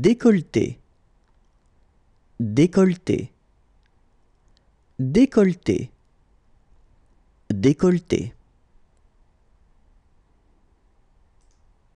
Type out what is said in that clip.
décolleté, décolleté, décolleté, décolleté.